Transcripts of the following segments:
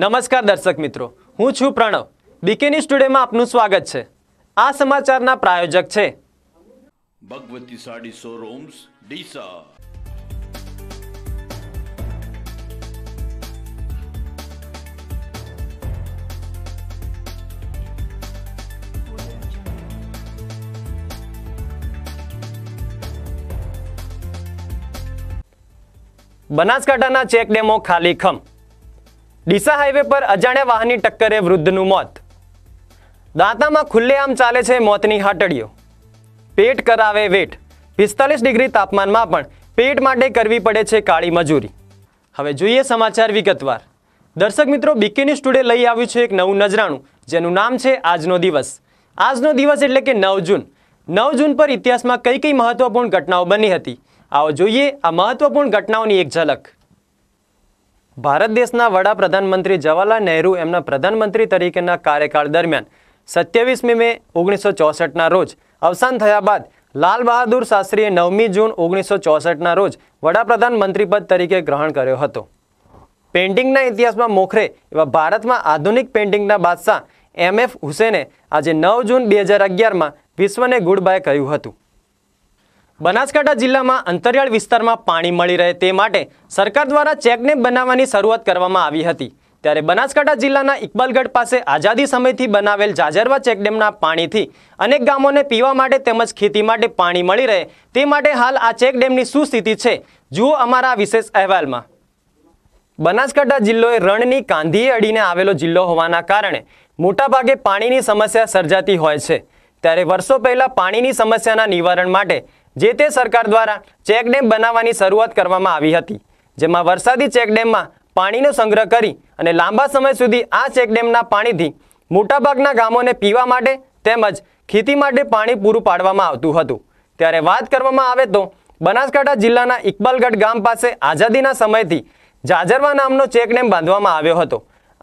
નમસ્કાર દર્શક મિત્રો હું છું પ્રણવ બીકેની સ્ટુડિયોમાં આપનું સ્વાગત છે આ સમાચારના પ્રાયોજક છે ભગવતી સાડી શોરૂમ્સ ડીસા બનાસકાંઠાના ચેકડેમો ખાલી ખમ ડીસા હાઈવે પર અજાણ્યા વાહનની ટક્કરે વૃદ્ધનું મોત દાંતામાં ખુલ્લેઆમ ચાલે છે મોતની હાટડીઓ પેટ કરાવે વેટ પિસ્તાલીસ ડિગ્રી તાપમાનમાં પણ પેટ માટે કરવી પડે છે કાળી મજૂરી હવે જોઈએ સમાચાર વિગતવાર દર્શક મિત્રો બીકેની સ્ટુડિયો લઈ આવ્યું છે એક નવું નજરાણું જેનું નામ છે આજનો દિવસ આજનો દિવસ એટલે કે નવ જૂન નવ જૂન પર ઇતિહાસમાં કઈ કઈ મહત્વપૂર્ણ ઘટનાઓ બની હતી આવો જોઈએ આ મહત્વપૂર્ણ ઘટનાઓની એક ઝલક ભારત દેશના વડાપ્રધાન મંત્રી જવાહરલાલ નહેરુ એમના પ્રધાનમંત્રી તરીકેના કાર્યકાળ દરમિયાન સત્યાવીસમી મે ઓગણીસો ચોસઠના રોજ અવસાન થયા બાદ લાલ બહાદુર શાસ્ત્રીએ નવમી જૂન ઓગણીસો ચોસઠના રોજ વડાપ્રધાન મંત્રીપદ તરીકે ગ્રહણ કર્યો હતો પેઇન્ટિંગના ઇતિહાસમાં મોખરે એવા ભારતમાં આધુનિક પેઇન્ટિંગના બાદશાહ એમ એફ હુસેને આજે નવ જૂન બે હજાર અગિયારમાં વિશ્વને ગુડ બાય કહ્યું હતું બનાસકાંઠા જિલ્લામાં અંતરિયાળ વિસ્તારમાં પાણી મળી રહે તે માટે સરકાર દ્વારા ચેકડેમ બનાવવાની શરૂઆત કરવામાં આવી હતી ત્યારે બનાસકાંઠા જિલ્લાના ઇકબાલગઢ પાસે આઝાદી સમયથી બનાવેલ જાજરવા ચેકડેમના પાણીથી અનેક ગામોને પીવા માટે તેમજ ખેતી માટે પાણી મળી રહે તે માટે હાલ આ ચેકડેમની શું સ્થિતિ છે જુઓ અમારા વિશેષ અહેવાલમાં બનાસકાંઠા જિલ્લો એ રણની કાંધીએ અડીને આવેલો જિલ્લો હોવાના કારણે મોટાભાગે પાણીની સમસ્યા સર્જાતી હોય છે ત્યારે વર્ષો પહેલાં પાણીની સમસ્યાના નિવારણ માટે જે તે સરકાર દ્વારા ચેકડેમ બનાવવાની શરૂઆત કરવામાં આવી હતી જેમાં વરસાદી ચેકડેમમાં પાણીનો સંગ્રહ કરી અને લાંબા સમય સુધી આ ચેકડેમના પાણીથી મોટાભાગના ગામોને પીવા માટે તેમજ ખેતી માટે પાણી પૂરું પાડવામાં આવતું હતું ત્યારે વાત કરવામાં આવે તો બનાસકાંઠા જિલ્લાના ઇકબાલગઢ ગામ પાસે આઝાદીના સમયથી જાજરવા નામનો ચેકડેમ બાંધવામાં આવ્યો હતો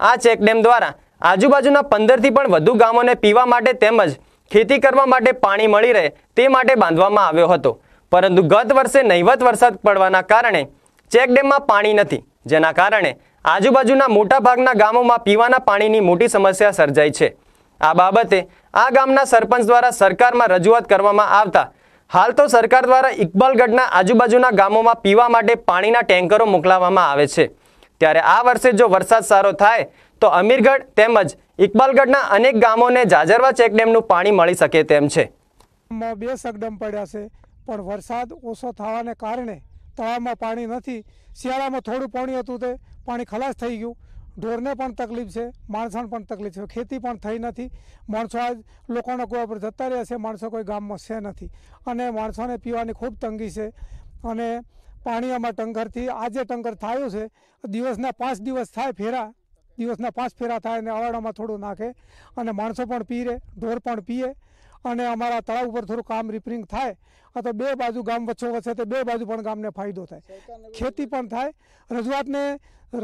આ ચેકડેમ દ્વારા આજુબાજુના પંદરથી પણ વધુ ગામોને પીવા માટે તેમજ ખેતી કરવા માટે પાણી મળી રહે તે માટે બાંધવામાં આવ્યો હતો પરંતુ ગત વર્ષે નહીવત વરસાદ પડવાના કારણે ચેકડેમમાં પાણી નથી જેના કારણે આજુબાજુના મોટાભાગના ગામોમાં પીવાના પાણીની મોટી સમસ્યા સર્જાઈ છે આ બાબતે આ ગામના સરપંચ દ્વારા સરકારમાં રજૂઆત કરવામાં આવતા હાલ તો સરકાર દ્વારા ઇકબાલગઢના આજુબાજુના ગામોમાં પીવા માટે પાણીના ટેન્કરો મોકલાવવામાં આવે છે ત્યારે આ વર્ષે જો વરસાદ સારો થાય તો અમીરગઢ તેમજ ઇકબાલગઢના અનેક ગામોને જાજરવા ચેકડેમનું પાણી મળી શકે તેમ છે બે સગડમ પડ્યા છે પણ વરસાદ ઓછો થવાને કારણે તળાવમાં પાણી નથી શિયાળામાં થોડું પાણી હતું તે પાણી ખલાસ થઈ ગયું ઢોરને પણ તકલીફ છે માણસાને પણ તકલીફ છે ખેતી પણ થઈ નથી માણસો આજ લોકોના કુવા ઉપર જતા રહ્યા છે માણસો કોઈ ગામમાં છે નથી અને માણસોને પીવાની ખૂબ તંગી છે અને પાણી આમાં ટંકરથી આજે ટંકર થયો છે દિવસના પાંચ દિવસ થાય ફેરા દિવસના પાંચ ફેરા થાય અને અવાડામાં થોડું નાખે અને માણસો પણ પીરે ઢોર પણ પીએ અને અમારા તળાવ ઉપર થોડું કામ રિપેરિંગ થાય અથવા બે બાજુ ગામ વચ્ચો વચ્ચે તો બે બાજુ પણ ગામને ફાયદો થાય ખેતી પણ થાય રજૂઆતને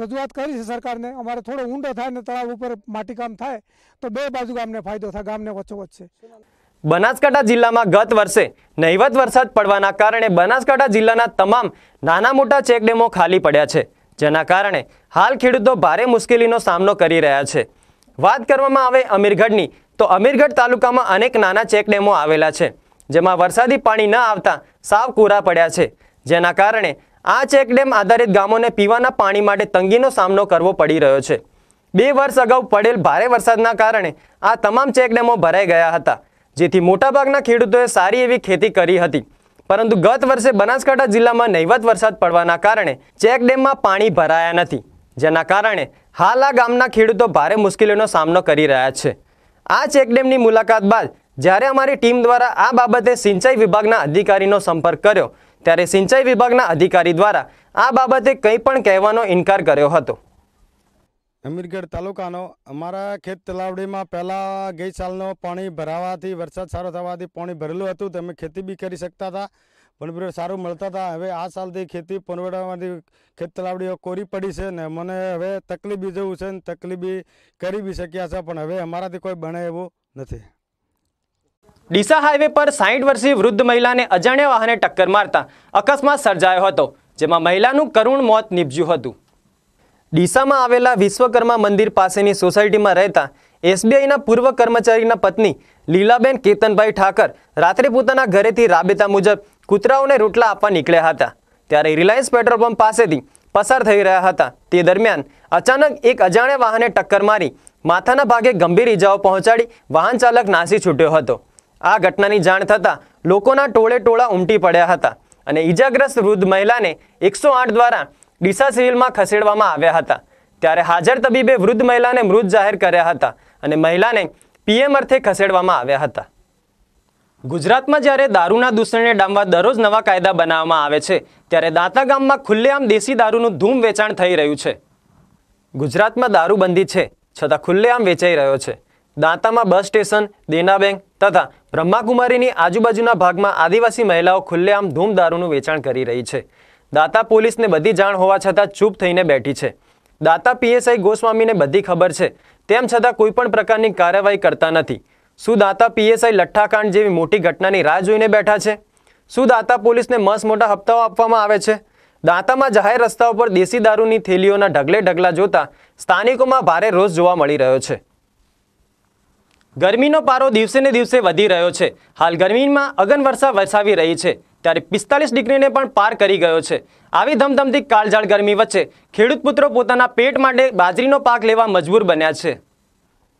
રજૂઆત કરી છે સરકારને અમારે થોડો ઊંડો થાય ને તળાવ ઉપર માટીકામ થાય તો બે બાજુ ગામને ફાયદો થાય ગામને વચ્ચો વચ્ચે બનાસકાંઠા જિલ્લામાં ગત વર્ષે નહિવત વરસાદ પડવાના કારણે બનાસકાંઠા જિલ્લાના તમામ નાના મોટા ચેકડેમો ખાલી પડ્યા છે જેના કારણે હાલ ખેડૂતો ભારે મુશ્કેલીનો સામનો કરી રહ્યા છે વાત કરવામાં આવે અમીરગઢની તો અમીરગઢ તાલુકામાં અનેક નાના ચેકડેમો આવેલા છે જેમાં વરસાદી પાણી ન આવતા સાવ કોરા પડ્યા છે જેના કારણે આ ચેકડેમ આધારિત ગામોને પીવાના પાણી માટે તંગીનો સામનો કરવો પડી રહ્યો છે બે વર્ષ અગાઉ પડેલ ભારે વરસાદના કારણે આ તમામ ચેકડેમો ભરાઈ ગયા હતા જેથી મોટાભાગના ખેડૂતોએ સારી એવી ખેતી કરી હતી પરંતુ ગત વર્ષે બનાસકાંઠા જિલ્લામાં નહીવત વરસાદ પડવાના કારણે ચેકડેમમાં પાણી ભરાયા નથી જેના કારણે હાલ આ ગામના ખેડૂતો ભારે મુશ્કેલીનો સામનો કરી રહ્યા છે આ ચેકડેમની મુલાકાત બાદ જ્યારે અમારી ટીમ દ્વારા આ બાબતે સિંચાઈ વિભાગના અધિકારીનો સંપર્ક કર્યો ત્યારે સિંચાઈ વિભાગના અધિકારી દ્વારા આ બાબતે કંઈ પણ કહેવાનો ઇનકાર કર્યો હતો અમીરગઢ તાલુકાનો અમારા ખેત તલાવડીમાં પહેલાં ગઈ સાલનો પાણી ભરાવાથી વરસાદ સારો થવાથી પાણી ભરેલું હતું તો અમે ખેતી બી કરી શકતા હતા પણ સારું મળતા હતા હવે આ સાલથી ખેતી પનવડાવવાથી ખેત તલાવડીઓ કોરી પડી છે ને મને હવે તકલીફ બી જેવું છે ને તકલીફ કરી બી શક્યા છે પણ હવે અમારાથી કોઈ બને એવું નથી ડીસા હાઈવે પર સાહીઠ વર્ષીય વૃદ્ધ મહિલાને અજાણ્યા વાહને ટક્કર મારતા અકસ્માત સર્જાયો હતો જેમાં મહિલાનું કરુણ મોત નીપજ્યું હતું ડીસામાં આવેલા વિશ્વકર્મા મંદિર પાસેની સોસાયટીમાં રહેતા એસબીઆઈના પૂર્વ કર્મચારીના પત્ની લીલાબેન કેતનભાઈ ઠાકર રાત્રે પોતાના ઘરેથી રાબેતા મુજબ કૂતરાઓને રોટલા આપવા નીકળ્યા હતા ત્યારે રિલાયન્સ પેટ્રોલ પંપ પાસેથી પસાર થઈ રહ્યા હતા તે દરમિયાન અચાનક એક અજાણ્યા વાહને ટક્કર મારી માથાના ભાગે ગંભીર ઇજાઓ પહોંચાડી વાહન ચાલક નાસી છૂટ્યો હતો આ ઘટનાની જાણ થતાં લોકોના ટોળે ટોળા ઉમટી પડ્યા હતા અને ઇજાગ્રસ્ત વૃદ્ધ મહિલાને એકસો દ્વારા ડીસા સિવિલમાં ખસેડવામાં આવ્યા હતા ત્યારે હાજર તબીબે વૃદ્ધ મહિલાને મૃત જાહેર કર્યા હતા અને મહિલાને પીએમ અર્થે ખસેડવામાં આવ્યા હતા ગુજરાતમાં જ્યારે દારૂના દૂષણને ડામવા દરરોજ નવા કાયદા બનાવવામાં આવે છે ત્યારે દાંતા ગામમાં ખુલ્લેઆમ દેશી દારૂનું ધૂમ વેચાણ થઈ રહ્યું છે ગુજરાતમાં દારૂબંધી છે છતાં ખુલ્લેઆમ વેચાઈ રહ્યો છે દાંતામાં બસ સ્ટેશન દેના બેંક તથા બ્રહ્માકુમારીની આજુબાજુના ભાગમાં આદિવાસી મહિલાઓ ખુલ્લેઆમ ધૂમ દારૂનું વેચાણ કરી રહી છે દાતા પોલીસને બધી જાણ હોવા છતાં ચૂપ થઈને બેઠી છે દાતા પીએસઆઈ ગોસ્વામીને બધી ખબર છે તેમ છતાં કોઈપણ પ્રકારની કાર્યવાહી કરતા નથી શું દાતા પીએસઆઈ લઠ્ઠાકાંડ જેવી મોટી ઘટનાની રાહ જોઈને બેઠા છે શું દાતા પોલીસને મસ મોટા હપ્તાઓ આપવામાં આવે છે દાંતામાં જાહેર રસ્તાઓ પર દેશી દારૂની થેલીઓના ઢગલે ઢગલા જોતા સ્થાનિકોમાં ભારે રોષ જોવા મળી રહ્યો છે ગરમીનો પારો દિવસે ને દિવસે વધી રહ્યો છે હાલ ગરમીમાં અગનવર્ષા વરસાવી રહી છે ત્યારે પિસ્તાલીસ ડિગ્રીને પણ પાર કરી ગયો છે આવી ધમધમતી કાળઝાળ ગરમી વચ્ચે ખેડૂત પુત્રો પોતાના પેટ માટે બાજરીનો પાક લેવા મજબૂર બન્યા છે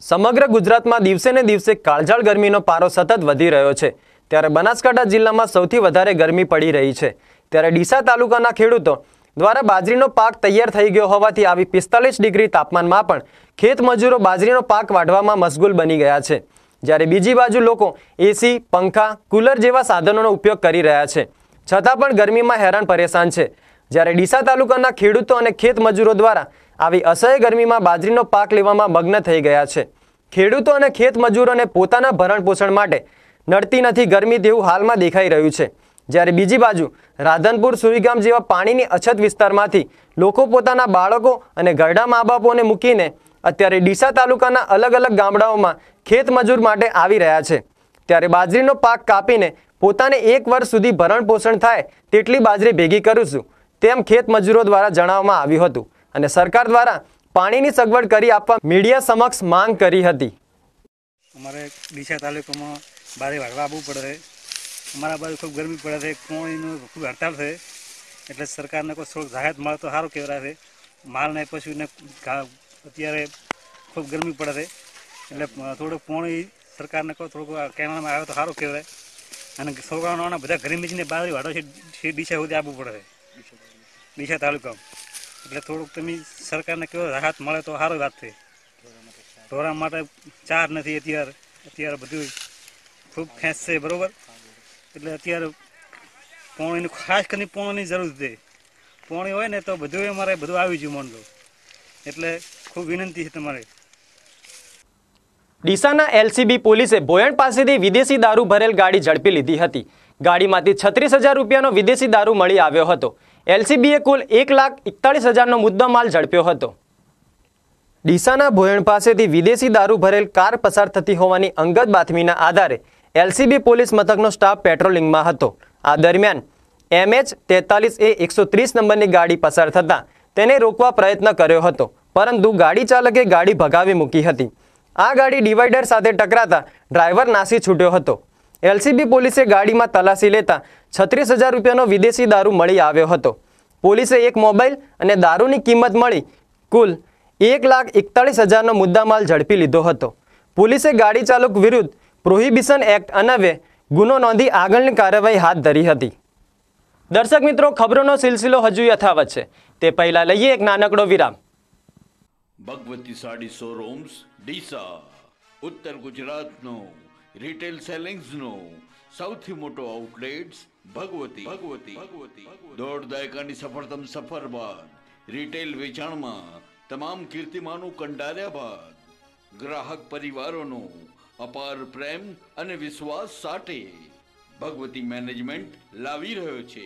સમગ્ર ગુજરાતમાં દિવસે ને દિવસે કાળઝાળ ગરમીનો પારો સતત વધી રહ્યો છે ત્યારે બનાસકાંઠા જિલ્લામાં સૌથી વધારે ગરમી પડી રહી છે ત્યારે ડીસા તાલુકાના ખેડૂતો દ્વારા બાજરીનો પાક તૈયાર થઈ ગયો હોવાથી આવી પિસ્તાલીસ ડિગ્રી તાપમાનમાં પણ ખેતમજૂરો બાજરીનો પાક વાઢવામાં મશગુલ બની ગયા છે જ્યારે બીજી બાજુ લોકો એસી પંખા કુલર જેવા સાધનોનો ઉપયોગ કરી રહ્યા છે છતાં પણ ગરમીમાં હેરાન પરેશાન છે જ્યારે ડીસા તાલુકાના ખેડૂતો અને ખેત મજૂરો દ્વારા આવી અસહ્ય ગરમીમાં બાજરીનો પાક લેવામાં મગ્ન થઈ ગયા છે ખેડૂતો અને ખેત મજૂરોને પોતાના ભરણપોષણ માટે નડતી નથી ગરમી તેવું હાલમાં દેખાઈ રહ્યું છે જ્યારે બીજી બાજુ રાધનપુર સુરીગામ જેવા પાણીની અછત વિસ્તારમાંથી લોકો પોતાના બાળકો અને ઘરડા મા બાપોને મૂકીને અત્યારે ડીસા તાલુકાના અલગ અલગ ગામડાઓમાં ખેતમજૂર માટે આવી રહ્યા છે ત્યારે બાજરીનો પાક કાપીને પોતાને એક વર્ષ સુધી ભરણપોષણ થાય તેટલી બાજરી ભેગી કરું છું તેમ ખેતમજૂરો દ્વારા જણાવવામાં આવ્યું હતું અને સરકાર દ્વારા પાણીની સગવડ કરી આપવા મીડિયા સમક્ષ માંગ કરી હતી અમારે ડીસા તાલુકામાં બારે વાળવા આવવું પડે અમારા બાજુ ખૂબ ગરમી પડે છે કોણીનું ખૂબ હડતાલ છે એટલે સરકારને કોઈ થોડુંક જાહેર મળે તો સારું કહેવાય છે માલને પશુને અત્યારે ખૂબ ગરમી પડે છે એટલે થોડુંક પોણી સરકારને કહો થોડુંક કેનાલમાં આવે તો સારું કહેવાય અને છોકરાઓના બધા ઘરે મીચીને બાજરી વાળો છે ડીસા સુધી આપવું પડે છે ડીસા તાલુકામાં એટલે થોડુંક તમે સરકારને કહો રાહત મળે તો સારી વાત થઈ ઢોરા માટે ચાર નથી અત્યારે અત્યારે બધું ખૂબ ખેંચશે બરાબર એટલે અત્યારે પોણીની ખાસ કરીને પોણીની જરૂર છે પોણી હોય ને તો બધું અમારે બધું આવી ગયું મોંડું એટલે ખૂબ વિનંતી છે તમારે ડીસાના એલસીબી પોલીસે ભોયણ પાસેથી વિદેશી દારૂ ભરેલ ગાડી ઝડપી લીધી હતી ગાડીમાંથી છત્રીસ હજાર રૂપિયાનો વિદેશી દારૂ મળી આવ્યો હતો એલસીબીએ કુલ એક લાખ એકતાળીસ હજારનો મુદ્દો માલ ઝડપ્યો હતો ડીસાના ભોયણ પાસેથી વિદેશી દારૂ ભરેલ કાર પસાર થતી હોવાની અંગત બાતમીના આધારે એલસીબી પોલીસ મથકનો સ્ટાફ પેટ્રોલિંગમાં હતો આ દરમિયાન એમએચ તેતાલીસ એ એકસો ત્રીસ નંબરની ગાડી પસાર થતાં તેને રોકવા પ્રયત્ન કર્યો હતો પરંતુ ગાડી ચાલકે ગાડી ભગાવી મૂકી હતી આ ગાડી ડિવાઈડર સાથે ટકરાતા ડ્રાઈવર નાસી છૂટ્યો હતો એલસીબી પોલીસે ગાડીમાં તલાશી લેતા છત્રીસ હજાર રૂપિયાનો વિદેશી દારૂ મળી આવ્યો હતો પોલીસે એક મોબાઈલ અને દારૂની કિંમત મળી કુલ એક લાખ એકતાળીસ હજારનો મુદ્દામાલ ઝડપી લીધો હતો પોલીસે ગાડી ચાલક વિરુદ્ધ પ્રોહિબિશન એક્ટ અન્વયે ગુનો નોંધી આગળની કાર્યવાહી હાથ ધરી હતી દર્શક મિત્રો ખબરોનો સિલસિલો હજુ યથાવત છે તે પહેલાં લઈએ એક નાનકડો વિરામ ભગવતી સાડી શોરૂમ્સ ડીસા ઉત્તર ગુજરાતનો રિટેલ સેલિંગ્સનો સૌથી મોટો આઉટલેટ્સ ભગવતી ભગવતી ભગવતી દોઢ દાયકાની સફળતમ સફર બાદ રિટેલ વેચાણમાં તમામ કીર્તિમાનું કંડાર્યા બાદ ગ્રાહક પરિવારોનો અપાર પ્રેમ અને વિશ્વાસ સાથે ભગવતી મેનેજમેન્ટ લાવી રહ્યો છે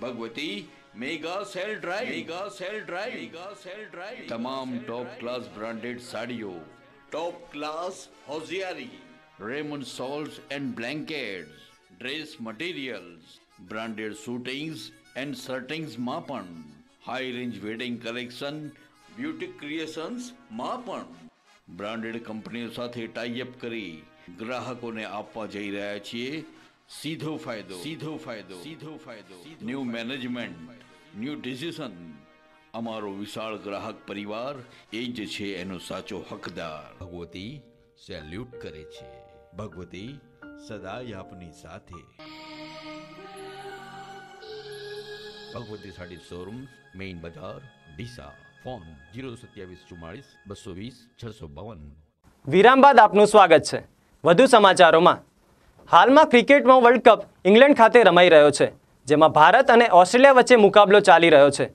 Bhagwati mega sale drive mega sale drive mega sale drive તમામ ટોપ ક્લાસ બ્રાન્ડેડ સાડીઓ top class hosiery Raymond shawls and blankets dress materials branded shootings and શર્ટિંગ્સમાં પણ high range wedding collection beauty ક્રિએશન્સમાં પણ બ્રાન્ડેડ કંપનીઓ સાથે ટાઈઅપ કરી ગ્રાહકોને આપવા જઈ રહ્યા છીએ સીધો ફાયદો સીધો ફાયદો સીધો ફાયદો ન્યૂ મેનેજમેન્ટ ન્યૂ ડિસિઝન અમારો વિશાળ ગ્રાહક પરિવાર એ જ છે એનો સાચો હકદાર ભગવતી સેલ્યુટ કરે છે ભગવતી સદાય આપની સાથે ભગવતી સાડી શોરૂમ મેઇન બજાર ડીસા ફોન જીરો સત્યાવીસ ચુમ્માળીસ બસો વીસ છસો બાવન વિરામ બાદ આપનું સ્વાગત છે વધુ સમાચારોમાં હાલમાં ક્રિકેટમાં વર્લ્ડ કપ ઇંગ્લેન્ડ ખાતે રમાઈ રહ્યો છે જેમાં ભારત અને ઓસ્ટ્રેલિયા વચ્ચે મુકાબલો ચાલી રહ્યો છે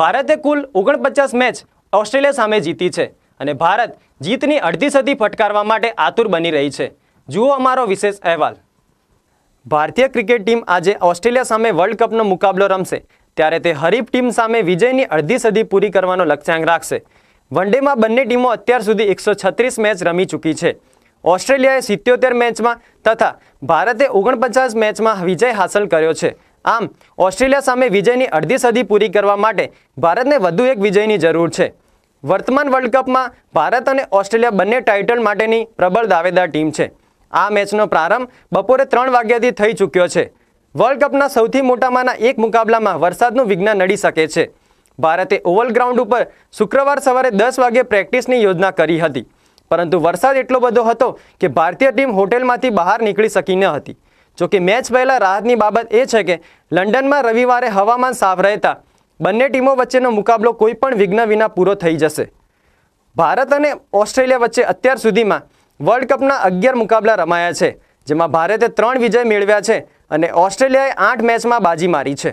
ભારતે કુલ ઓગણપચાસ મેચ ઓસ્ટ્રેલિયા સામે જીતી છે અને ભારત જીતની અડધી સદી ફટકારવા માટે આતુર બની રહી છે જુઓ અમારો વિશેષ અહેવાલ ભારતીય ક્રિકેટ ટીમ આજે ઓસ્ટ્રેલિયા સામે વર્લ્ડ કપનો મુકાબલો રમશે ત્યારે તે હરીફ ટીમ સામે વિજયની અડધી સદી પૂરી કરવાનો લક્ષ્યાંક રાખશે વન ડેમાં બંને ટીમો અત્યાર સુધી એકસો છત્રીસ મેચ રમી ચૂકી છે ઓસ્ટ્રેલિયાએ સિત્યોતેર મેચમાં તથા ભારતે ઓગણપચાસ મેચમાં વિજય હાંસલ કર્યો છે આમ ઓસ્ટ્રેલિયા સામે વિજયની અડધી સદી પૂરી કરવા માટે ભારતને વધુ એક વિજયની જરૂર છે વર્તમાન વર્લ્ડ કપમાં ભારત અને ઓસ્ટ્રેલિયા બંને ટાઇટલ માટેની પ્રબળ દાવેદાર ટીમ છે આ મેચનો પ્રારંભ બપોરે ત્રણ વાગ્યાથી થઈ ચૂક્યો છે વર્લ્ડ કપના સૌથી મોટામાંના એક મુકાબલામાં વરસાદનું વિઘ્ન નડી શકે છે ભારતે ઓવલ ગ્રાઉન્ડ ઉપર શુક્રવાર સવારે દસ વાગ્યે પ્રેક્ટિસની યોજના કરી હતી પરંતુ વરસાદ એટલો બધો હતો કે ભારતીય ટીમ હોટેલમાંથી બહાર નીકળી શકી ન હતી જોકે મેચ પહેલાં રાહતની બાબત એ છે કે લંડનમાં રવિવારે હવામાન સાફ રહેતા બંને ટીમો વચ્ચેનો મુકાબલો કોઈ પણ વિઘ્ન વિના પૂરો થઈ જશે ભારત અને ઓસ્ટ્રેલિયા વચ્ચે અત્યાર સુધીમાં વર્લ્ડ કપના અગિયાર મુકાબલા રમાયા છે જેમાં ભારતે ત્રણ વિજય મેળવ્યા છે અને ઓસ્ટ્રેલિયાએ આઠ મેચમાં બાજી મારી છે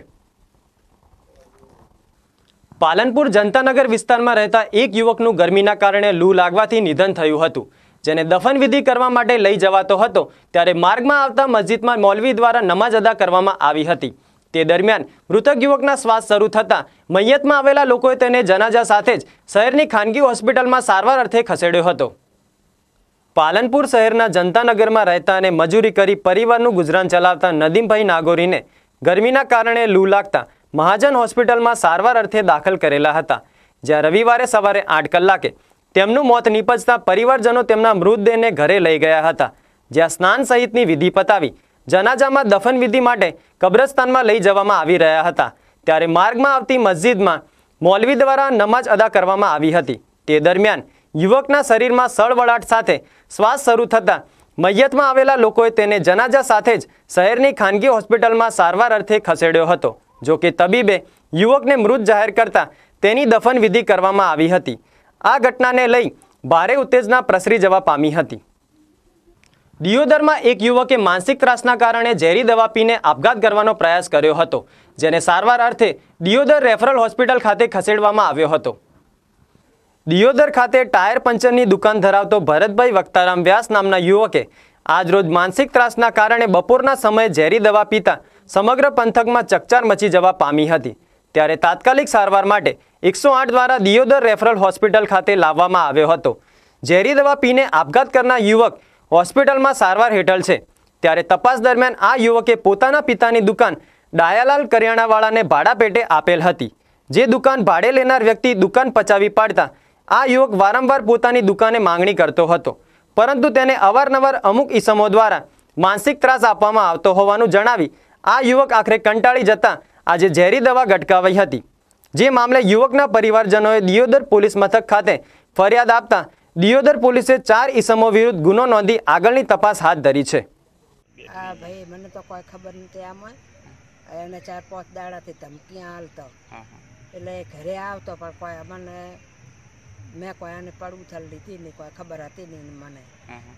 પાલનપુર જનતાનગર વિસ્તારમાં રહેતા એક યુવકનું ગરમીના કારણે લૂ લાગવાથી નિધન થયું હતું જેને દફનવિધિ કરવા માટે લઈ જવાતો હતો ત્યારે માર્ગમાં આવતા મસ્જિદમાં મૌલવી દ્વારા નમાજ અદા કરવામાં આવી હતી તે દરમિયાન મૃતક યુવકના શ્વાસ શરૂ થતાં મૈયતમાં આવેલા લોકોએ તેને જનાજા સાથે જ શહેરની ખાનગી હોસ્પિટલમાં સારવાર અર્થે ખસેડ્યો હતો પાલનપુર શહેરના જનતાનગરમાં રહેતા અને મજૂરી કરી પરિવારનું ગુજરાન ચલાવતા નદીમભાઈ નાગોરીને ગરમીના કારણે લૂ લાગતા મહાજન હોસ્પિટલમાં સારવાર અર્થે દાખલ કરેલા હતા જ્યાં રવિવારે સવારે આઠ કલાકે તેમનું મોત નીપજતા પરિવારજનો તેમના મૃતદેહને ઘરે લઈ ગયા હતા જ્યાં સ્નાન સહિતની વિધિ પતાવી જનાજામાં દફનવિધિ માટે કબ્રસ્તાનમાં લઈ જવામાં આવી રહ્યા હતા ત્યારે માર્ગમાં આવતી મસ્જિદમાં મૌલવી દ્વારા નમાજ અદા કરવામાં આવી હતી તે દરમિયાન યુવકના શરીરમાં સળવળાટ સાથે શ્વાસ શરૂ થતાં મૈયતમાં આવેલા લોકોએ તેને જનાજા સાથે જ શહેરની ખાનગી હોસ્પિટલમાં સારવાર અર્થે ખસેડ્યો હતો જો કે તબીબે યુવકને મૃત જાહેર કરતા તેની દફન વિધિ કરવામાં આવી હતી આ ઘટનાને લઈ ભારે ઉત્તેજના પ્રસરી જવા પામી હતી દિયોદરમાં એક યુવકે માનસિક ત્રાસના કારણે ઝેરી દવા પીને આપઘાત કરવાનો પ્રયાસ કર્યો હતો જેને સારવાર અર્થે દિયોદર રેફરલ હોસ્પિટલ ખાતે ખસેડવામાં આવ્યો હતો દિયોદર ખાતે ટાયર પંચરની દુકાન ધરાવતો ભરતભાઈ વક્તારામ વ્યાસ નામના યુવકે આજરોજ માનસિક ત્રાસના કારણે બપોરના સમયે ઝેરી દવા પીતા સમગ્ર પંથકમાં ચકચાર મચી જવા પામી હતી ત્યારે તાત્કાલિક સારવાર માટે એકસો આઠ દ્વારા દિયોદર રેફરલ હોસ્પિટલ ખાતે લાવવામાં આવ્યો હતો ઝેરી દવા પીને આપઘાત કરનાર યુવક હોસ્પિટલમાં સારવાર હેઠળ છે ત્યારે તપાસ દરમિયાન આ યુવકે પોતાના પિતાની દુકાન ડાયાલાલ કરિયાણાવાળાને ભાડા પેટે આપેલ હતી જે દુકાન ભાડે લેનાર વ્યક્તિ દુકાન પચાવી પાડતા આ યુવક વારંવાર પોતાની દુકાને માંગણી કરતો હતો પરંતુ તેને અવારનવાર અમુક ઈસમો દ્વારા માનસિક ત્રાસ આપવામાં આવતો હોવાનું જણાવી આ યુવક આખરે કંટાળી જતા આજે ઝેરી દવા ગટકાવાઈ હતી જે મામલે યુવકના પરિવારજનોએ દિયોદર પોલીસ મથક ખાતે ફરિયાદ આપતા દિયોદર પોલીસે ચાર ઈસમો વિરુદ્ધ ગુનો નોંધી આગળની તપાસ હાથ ધરી છે આ ભાઈ મને તો કોઈ ખબર નથી આમાં એને ચાર પાંચ દાડાથી ધમકી હાલતો એટલે ઘરે આવતો પણ કોઈ મને મેં કોઈ એને પડવું થયેલ લીધી નહીં કોઈ ખબર હતી નહીં મને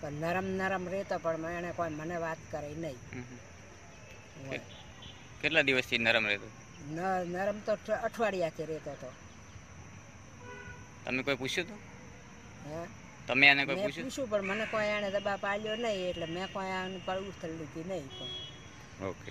પણ નરમ નરમ રહેતો પણ એણે કોઈ મને વાત કરી નહીં કેટલા દિવસથી નરમ રહેતો નરમ તો અઠવાડિયાથી રહેતો હતો તમે કોઈ પૂછ્યું હતું તમે આને કોઈ પૂછ્યું પૂછ્યું પણ મને કોઈ આને દબા પાડ્યો નહીં એટલે મેં કોઈ આને પર ઉથલ લીધી નહીં પણ ઓકે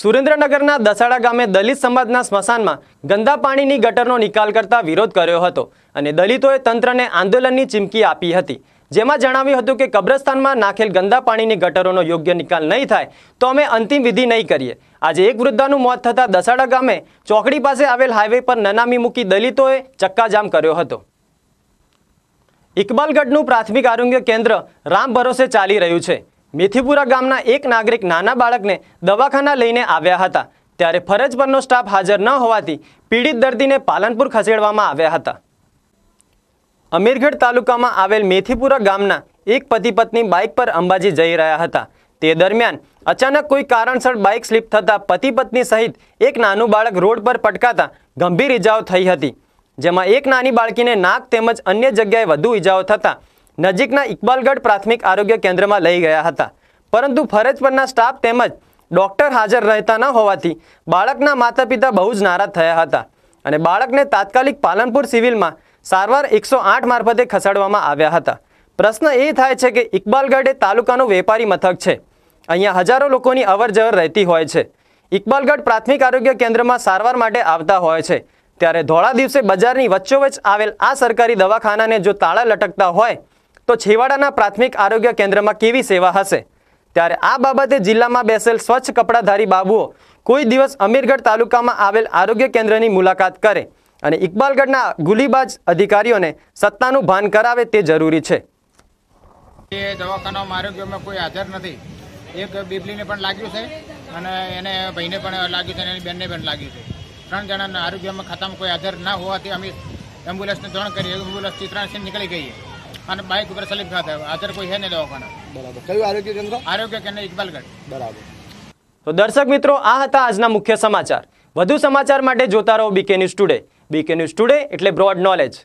સુરેન્દ્રનગરના દસાડા ગામે દલિત સમાજના સ્મશાનમાં ગંદા પાણીની ગટરનો નિકાલ કરતા વિરોધ કર્યો હતો અને દલિતોએ તંત્રને આંદોલનની ચીમકી આપી હતી જેમાં જણાવ્યું હતું કે કબ્રસ્તાનમાં નાખેલ ગંદા પાણીની ગટરોનો યોગ્ય નિકાલ નહીં થાય તો અમે અંતિમ વિધિ નહીં કરીએ આજે એક વૃદ્ધાનું મોત થતાં દસાડા ગામે ચોકડી પાસે આવેલ હાઈવે પર નનામી મૂકી દલિતોએ ચક્કાજામ કર્યો હતો ઇકબાલગઢનું પ્રાથમિક આરોગ્ય કેન્દ્ર રામ ભરોસે ચાલી રહ્યું છે મેથીપુરા ગામના એક નાગરિક નાના બાળકને દવાખાના લઈને આવ્યા હતા ત્યારે ફરજ પરનો સ્ટાફ હાજર ન હોવાથી પીડિત દર્દીને પાલનપુર ખસેડવામાં આવ્યા હતા અમીરગઢ તાલુકામાં આવેલ મેથીપુરા ગામના એક પતિ પત્ની બાઇક પર અંબાજી જઈ રહ્યા હતા તે દરમિયાન અચાનક કોઈ કારણસર બાઇક સ્લીપ થતાં પતિ પત્ની સહિત એક નાનું બાળક રોડ પર પટકાતા ગંભીર ઇજાઓ થઈ હતી જેમાં એક નાની બાળકીને નાક તેમજ અન્ય જગ્યાએ વધુ ઇજાઓ થતાં નજીકના ઇકબાલગઢ પ્રાથમિક આરોગ્ય કેન્દ્રમાં લઈ ગયા હતા પરંતુ ફરજ પરના સ્ટાફ તેમજ ડૉક્ટર હાજર રહેતા ન હોવાથી બાળકના માતા પિતા બહુ જ નારાજ થયા હતા અને બાળકને તાત્કાલિક પાલનપુર સિવિલમાં સારવાર એકસો આઠ મારફતે ખસેડવામાં આવ્યા હતા પ્રશ્ન એ થાય છે કે ઇકબાલગઢ એ તાલુકાનું વેપારી મથક છે અહીંયા હજારો લોકોની અવરજવર રહેતી હોય છે ઇકબાલગઢ પ્રાથમિક આરોગ્ય કેન્દ્રમાં સારવાર માટે આવતા હોય છે ત્યારે ધોળા દિવસે બજારની વચ્ચોવચ આવેલ આ સરકારી દવાખાનાને જો તાળા લટકતા હોય તો છેવાડાના પ્રાથમિક આરોગ્ય કેન્દ્રમાં કેવી સેવા હશે ત્યારે આ બાબતે જિલ્લામાં બેસેલ સ્વચ્છ કપડાધારી બાબુઓ કોઈ દિવસ અમીરગઢ તાલુકામાં આવેલ આરોગ્ય કેન્દ્રની મુલાકાત કરે અને ઇકબાલગઢના ગુલીબાજ અધિકારીઓને સત્તાનું ભાન કરાવે તે જરૂરી છે એ દવાખાના આરોગ્યમાં કોઈ હાજર નથી એક બીબલીને પણ લાગ્યું છે અને એને ભાઈને પણ લાગ્યું છે એની બેનને પણ લાગ્યું છે ત્રણ જણાના આરોગ્યમાં ખાતામાં કોઈ હાજર ના હોવાથી અમે એમ્બ્યુલન્સને જાણ કરીએ એમ્બ્યુલન્સ ચિત્રાંશી નીકળી ગઈ અને બાઇક ઉપર સલીબ ખાતા હાજર કોઈ છે ને દવાખાના બરાબર કયું આરોગ્ય કેન્દ્ર આરોગ્ય કેન્દ્ર ઇકબાલગઢ બરાબર તો દર્શક મિત્રો આ હતા આજના મુખ્ય સમાચાર વધુ સમાચાર માટે જોતા રહો BK news today can use Today, એટલે બ્રોડ knowledge.